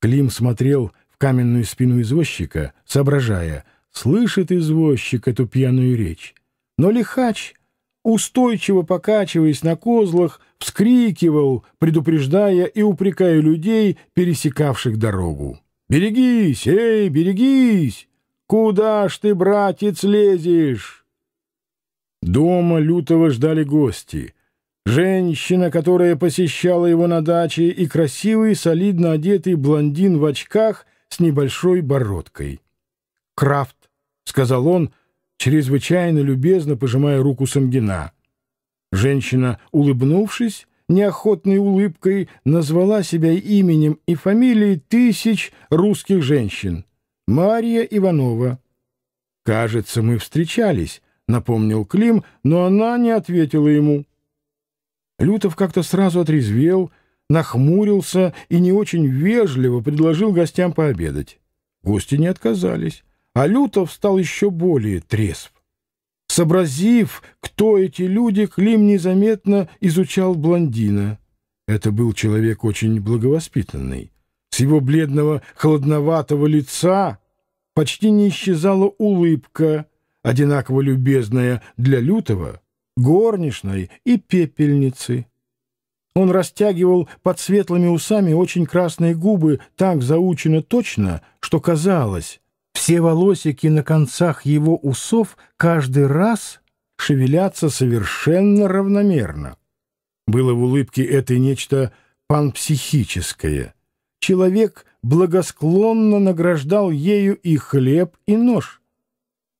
Клим смотрел в каменную спину извозчика, соображая, слышит извозчик эту пьяную речь. Но лихач, устойчиво покачиваясь на козлах, вскрикивал, предупреждая и упрекая людей, пересекавших дорогу. «Берегись! Эй, берегись! Куда ж ты, братец, лезешь?» Дома лютого ждали гости — Женщина, которая посещала его на даче, и красивый, солидно одетый блондин в очках с небольшой бородкой. «Крафт», — сказал он, чрезвычайно любезно пожимая руку Самгина. Женщина, улыбнувшись, неохотной улыбкой назвала себя именем и фамилией тысяч русских женщин. Мария Иванова. «Кажется, мы встречались», — напомнил Клим, но она не ответила ему. Лютов как-то сразу отрезвел, нахмурился и не очень вежливо предложил гостям пообедать. Гости не отказались, а Лютов стал еще более трезв. Сообразив, кто эти люди, Клим незаметно изучал блондина. Это был человек очень благовоспитанный. С его бледного, холодноватого лица почти не исчезала улыбка, одинаково любезная для Лютова горничной и пепельницы. Он растягивал под светлыми усами очень красные губы так заучено точно, что казалось, все волосики на концах его усов каждый раз шевелятся совершенно равномерно. Было в улыбке этой нечто панпсихическое. Человек благосклонно награждал ею и хлеб, и нож.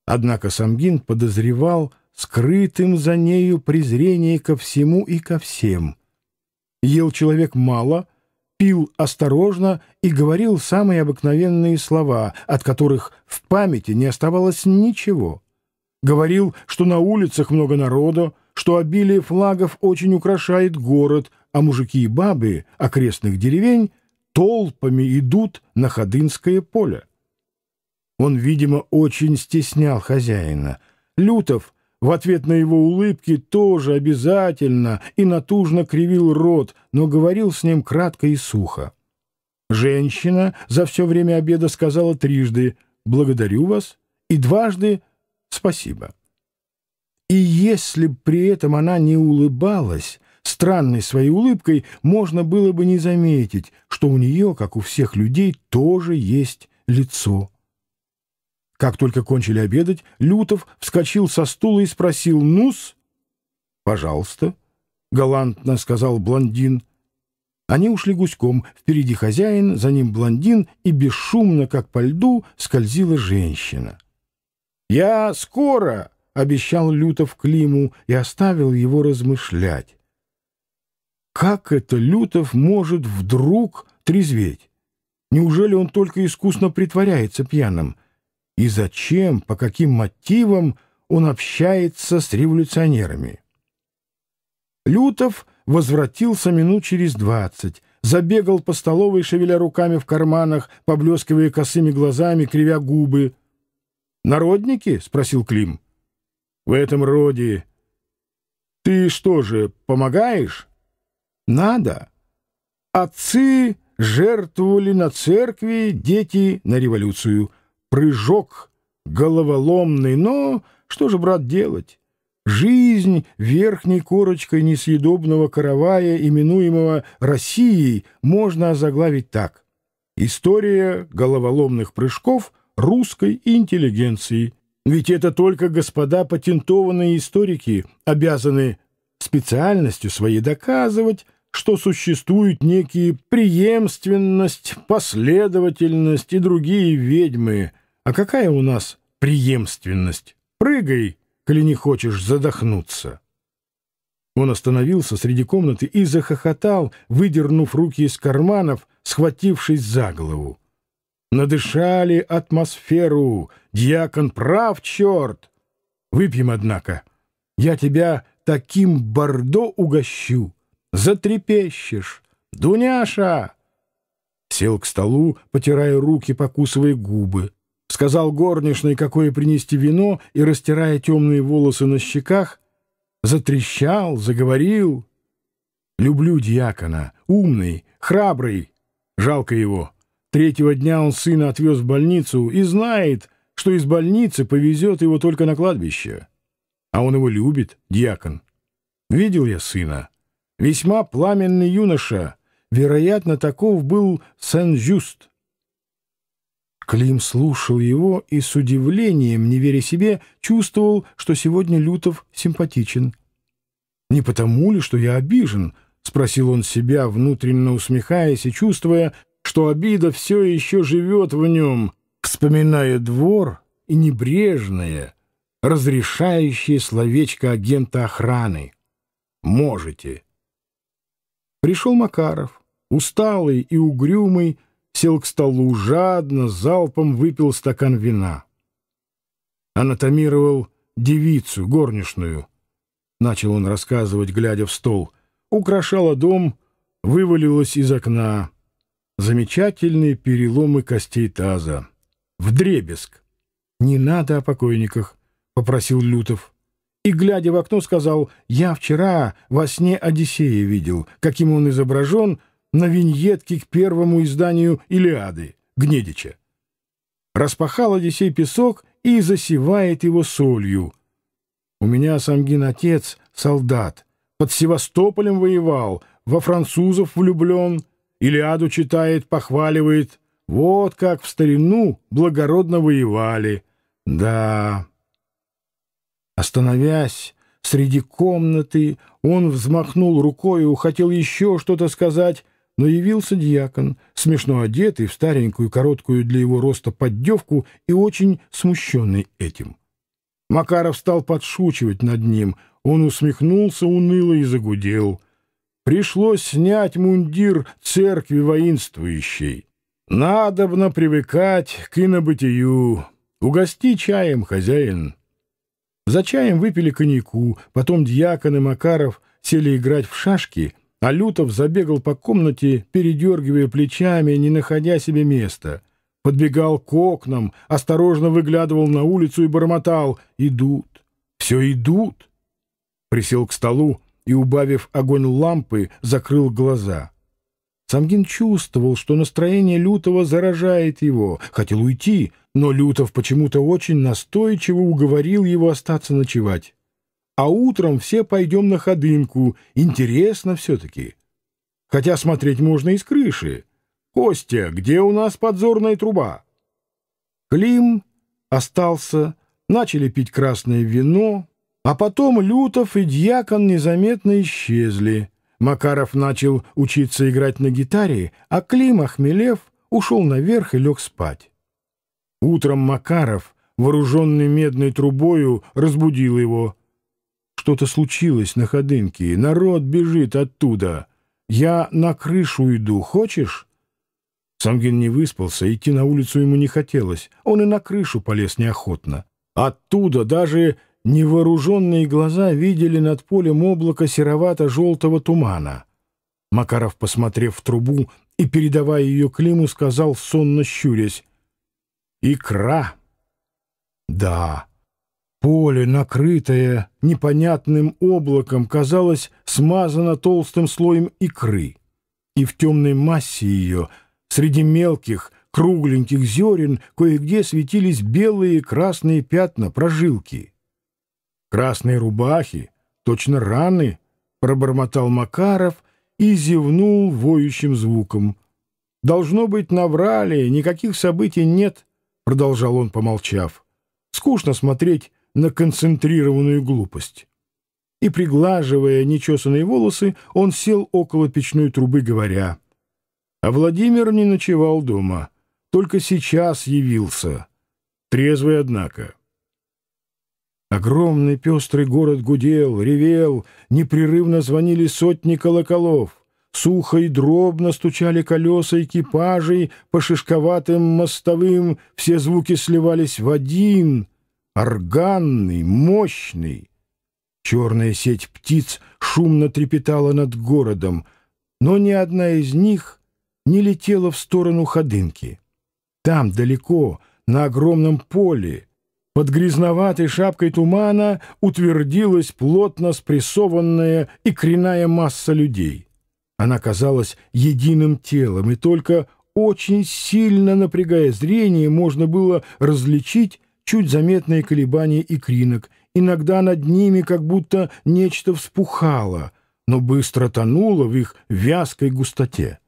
Однако Самгин подозревал, скрытым за нею презрение ко всему и ко всем. Ел человек мало, пил осторожно и говорил самые обыкновенные слова, от которых в памяти не оставалось ничего. Говорил, что на улицах много народа, что обилие флагов очень украшает город, а мужики и бабы окрестных деревень толпами идут на Ходынское поле. Он, видимо, очень стеснял хозяина. Лютов — в ответ на его улыбки тоже обязательно и натужно кривил рот, но говорил с ним кратко и сухо. Женщина за все время обеда сказала трижды «благодарю вас» и дважды «спасибо». И если б при этом она не улыбалась, странной своей улыбкой можно было бы не заметить, что у нее, как у всех людей, тоже есть лицо. Как только кончили обедать, Лютов вскочил со стула и спросил «Нус?» «Пожалуйста», — галантно сказал блондин. Они ушли гуськом, впереди хозяин, за ним блондин, и бесшумно, как по льду, скользила женщина. «Я скоро!» — обещал Лютов Климу и оставил его размышлять. Как это Лютов может вдруг трезветь? Неужели он только искусно притворяется пьяным — и зачем, по каким мотивам он общается с революционерами. Лютов возвратился минут через двадцать, забегал по столовой, шевеля руками в карманах, поблескивая косыми глазами, кривя губы. «Народники?» — спросил Клим. «В этом роде. Ты что же, помогаешь?» «Надо. Отцы жертвовали на церкви, дети — на революцию» прыжок головоломный, но что же, брат, делать? Жизнь верхней корочкой несъедобного каравая, именуемого Россией, можно озаглавить так. История головоломных прыжков русской интеллигенции. Ведь это только господа патентованные историки обязаны специальностью своей доказывать, что существуют некие преемственность, последовательность и другие ведьмы – а какая у нас преемственность? Прыгай, коли не хочешь задохнуться. Он остановился среди комнаты и захохотал, выдернув руки из карманов, схватившись за голову. Надышали атмосферу. Дьякон прав, черт! Выпьем, однако. Я тебя таким бордо угощу. Затрепещешь. Дуняша! Сел к столу, потирая руки, покусывая губы сказал горничной, какое принести вино, и, растирая темные волосы на щеках, затрещал, заговорил. Люблю дьякона, умный, храбрый, жалко его. Третьего дня он сына отвез в больницу и знает, что из больницы повезет его только на кладбище. А он его любит, дьякон. Видел я сына. Весьма пламенный юноша. Вероятно, таков был Сен-Жюст. Клим слушал его и с удивлением, не веря себе, чувствовал, что сегодня Лютов симпатичен. «Не потому ли, что я обижен?» — спросил он себя, внутренно усмехаясь и чувствуя, что обида все еще живет в нем, вспоминая двор и небрежное, разрешающее словечко агента охраны. «Можете». Пришел Макаров, усталый и угрюмый, сел к столу, жадно, залпом выпил стакан вина. Анатомировал девицу, горничную. Начал он рассказывать, глядя в стол. Украшала дом, вывалилась из окна. Замечательные переломы костей таза. В Вдребезг. «Не надо о покойниках», — попросил Лютов. И, глядя в окно, сказал, «Я вчера во сне Одиссея видел, каким он изображен, — на виньетке к первому изданию «Илиады» Гнедича. Распахал Одиссей песок и засевает его солью. У меня Самгин отец — солдат, под Севастополем воевал, во французов влюблен, Илиаду читает, похваливает. Вот как в старину благородно воевали. Да. Остановясь среди комнаты, он взмахнул рукой и хотел еще что-то сказать, но явился дьякон, смешно одетый в старенькую, короткую для его роста поддевку и очень смущенный этим. Макаров стал подшучивать над ним, он усмехнулся уныло и загудел. Пришлось снять мундир церкви воинствующей. Надобно привыкать к инобытию. Угости чаем, хозяин. За чаем выпили коньяку, потом дьякон и Макаров сели играть в шашки — Алютов забегал по комнате, передергивая плечами, не находя себе места. Подбегал к окнам, осторожно выглядывал на улицу и бормотал «Идут! Все идут!» Присел к столу и, убавив огонь лампы, закрыл глаза. Самгин чувствовал, что настроение Лютова заражает его, хотел уйти, но Лютов почему-то очень настойчиво уговорил его остаться ночевать а утром все пойдем на ходынку. Интересно все-таки. Хотя смотреть можно и с крыши. Костя, где у нас подзорная труба? Клим остался, начали пить красное вино, а потом Лютов и Дьякон незаметно исчезли. Макаров начал учиться играть на гитаре, а Клим, охмелев, ушел наверх и лег спать. Утром Макаров, вооруженный медной трубою, разбудил его — что-то случилось на Ходынке, народ бежит оттуда. Я на крышу иду, хочешь?» Самгин не выспался, идти на улицу ему не хотелось. Он и на крышу полез неохотно. Оттуда даже невооруженные глаза видели над полем облако серовато-желтого тумана. Макаров, посмотрев в трубу и передавая ее Климу, сказал, сонно щурясь, «Икра!» «Да!» Поле, накрытое непонятным облаком, казалось смазано толстым слоем икры, и в темной массе ее, среди мелких, кругленьких зерен, кое-где светились белые и красные пятна, прожилки. «Красные рубахи, точно раны», — пробормотал Макаров и зевнул воющим звуком. «Должно быть, наврали, никаких событий нет», — продолжал он, помолчав. «Скучно смотреть на концентрированную глупость. И, приглаживая нечесанные волосы, он сел около печной трубы, говоря, «А Владимир не ночевал дома, только сейчас явился, трезвый однако». Огромный пестрый город гудел, ревел, непрерывно звонили сотни колоколов. Сухо и дробно стучали колеса экипажей по шишковатым мостовым, все звуки сливались в один — органный, мощный. Черная сеть птиц шумно трепетала над городом, но ни одна из них не летела в сторону Ходынки. Там, далеко, на огромном поле, под грязноватой шапкой тумана утвердилась плотно спрессованная и кряная масса людей. Она казалась единым телом, и только очень сильно напрягая зрение, можно было различить чуть заметные колебания икринок, иногда над ними как будто нечто вспухало, но быстро тонуло в их вязкой густоте.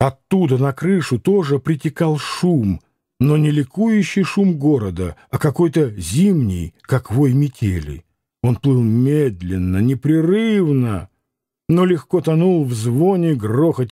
Оттуда на крышу тоже притекал шум, но не ликующий шум города, а какой-то зимний, как вой метели. Он плыл медленно, непрерывно, но легко тонул в звоне, грохот.